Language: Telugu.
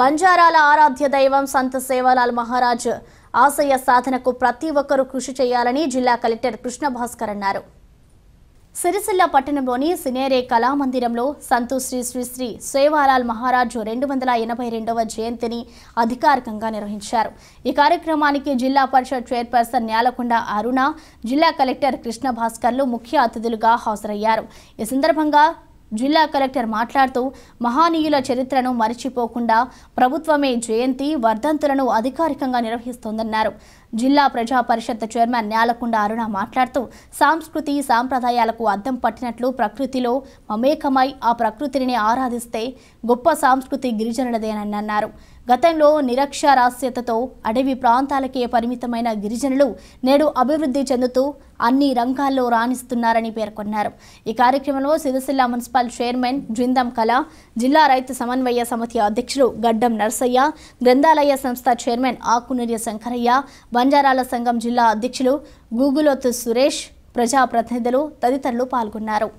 బంజారాల ఆరాధ్య దైవం సంత సేవాలాల్ మహారాజ్ ఆశయ సాధనకు ప్రతి ఒక్కరూ కృషి చేయాలని జిల్లా కలెక్టర్ కృష్ణ భాస్కర్ అన్నారు సిరిసిల్ల పట్టణంలోని సినేరే కళామందిరంలో సంతు శ్రీ శ్రీ శ్రీ సేవాలాల్ మహారాజు రెండు వందల ఎనభై రెండవ జయంతిని అధికారికంగా నిర్వహించారు ఈ కార్యక్రమానికి జిల్లా పరిషత్ చైర్పర్సన్ నేలకొండ అరుణ జిల్లా కలెక్టర్ కృష్ణ భాస్కర్లు ముఖ్య అతిథులుగా హాజరయ్యారు ఈ సందర్భంగా జిల్లా కలెక్టర్ మాట్లాడుతూ మహానీయుల చరిత్రను మరిచిపోకుండా ప్రభుత్వమే జయంతి వర్ధంతులను అధికారికంగా నిర్వహిస్తోందన్నారు జిల్లా ప్రజా పరిషత్ చైర్మన్ నేలకొండ అరుణ మాట్లాడుతూ సాంస్కృతి సాంప్రదాయాలకు అద్దం పట్టినట్లు ప్రకృతిలో మమేకమై ఆ ప్రకృతిని ఆరాధిస్తే గొప్ప సాంస్కృతి గిరిజనులదేనన్నారు గతంలో నిరక్షరాస్యతతో అడవి ప్రాంతాలకే పరిమితమైన గిరిజనులు నేడు అభివృద్ధి చెందుతూ అన్ని రంగాల్లో రాణిస్తున్నారని పేర్కొన్నారు ఈ కార్యక్రమంలో సిరిసిల్ల మున్సిపల్ చైర్మన్ జిందం కళ జిల్లా రైతు సమన్వయ సమితి అధ్యక్షులు గడ్డం నర్సయ్య గ్రంథాలయ సంస్థ చైర్మన్ ఆకునూరి శంకరయ్య బంజారాల సంఘం జిల్లా అధ్యక్షులు గూగులోతు సురేష్ ప్రజాప్రతినిధులు తదితరులు పాల్గొన్నారు